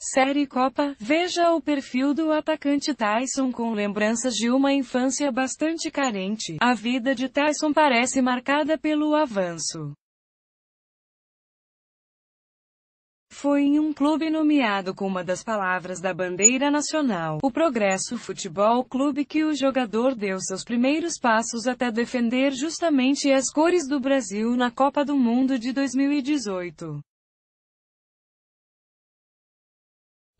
Série Copa, veja o perfil do atacante Tyson com lembranças de uma infância bastante carente. A vida de Tyson parece marcada pelo avanço. Foi em um clube nomeado com uma das palavras da bandeira nacional, o Progresso Futebol Clube, que o jogador deu seus primeiros passos até defender justamente as cores do Brasil na Copa do Mundo de 2018.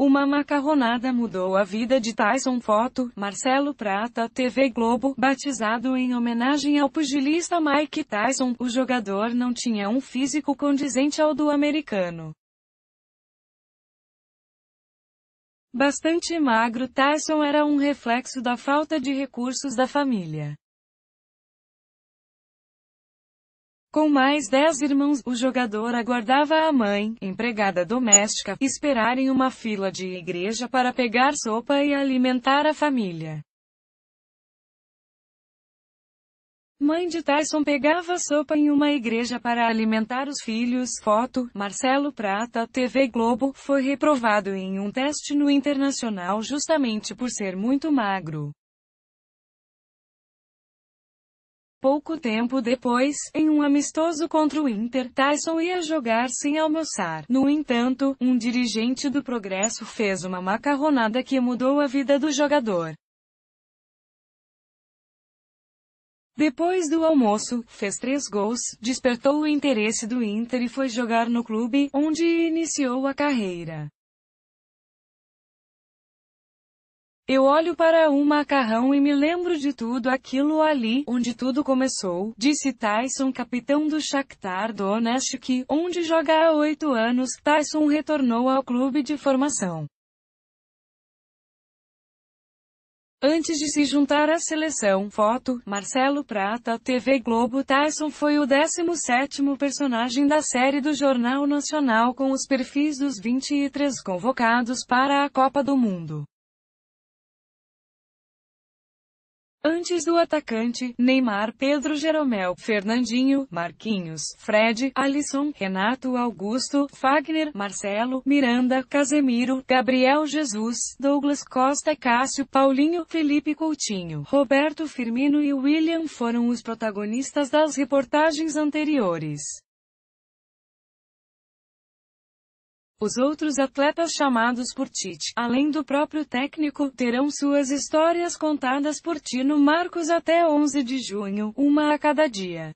Uma macarronada mudou a vida de Tyson Foto, Marcelo Prata, TV Globo, batizado em homenagem ao pugilista Mike Tyson. O jogador não tinha um físico condizente ao do americano. Bastante magro, Tyson era um reflexo da falta de recursos da família. Com mais dez irmãos, o jogador aguardava a mãe, empregada doméstica, esperar em uma fila de igreja para pegar sopa e alimentar a família. Mãe de Tyson pegava sopa em uma igreja para alimentar os filhos. Foto: Marcelo Prata, TV Globo, foi reprovado em um teste no Internacional justamente por ser muito magro. Pouco tempo depois, em um amistoso contra o Inter, Tyson ia jogar sem almoçar. No entanto, um dirigente do Progresso fez uma macarronada que mudou a vida do jogador. Depois do almoço, fez três gols, despertou o interesse do Inter e foi jogar no clube, onde iniciou a carreira. Eu olho para um macarrão e me lembro de tudo aquilo ali, onde tudo começou, disse Tyson, capitão do Shakhtar Donetsk, onde joga há oito anos. Tyson retornou ao clube de formação. Antes de se juntar à seleção, foto, Marcelo Prata, TV Globo Tyson foi o 17º personagem da série do Jornal Nacional com os perfis dos 23 convocados para a Copa do Mundo. antes do atacante, Neymar, Pedro Jeromel, Fernandinho, Marquinhos, Fred, Alisson, Renato Augusto, Fagner, Marcelo, Miranda, Casemiro, Gabriel Jesus, Douglas Costa, Cássio, Paulinho, Felipe Coutinho, Roberto Firmino e William foram os protagonistas das reportagens anteriores. Os outros atletas chamados por Tite, além do próprio técnico, terão suas histórias contadas por Tino Marcos até 11 de junho, uma a cada dia.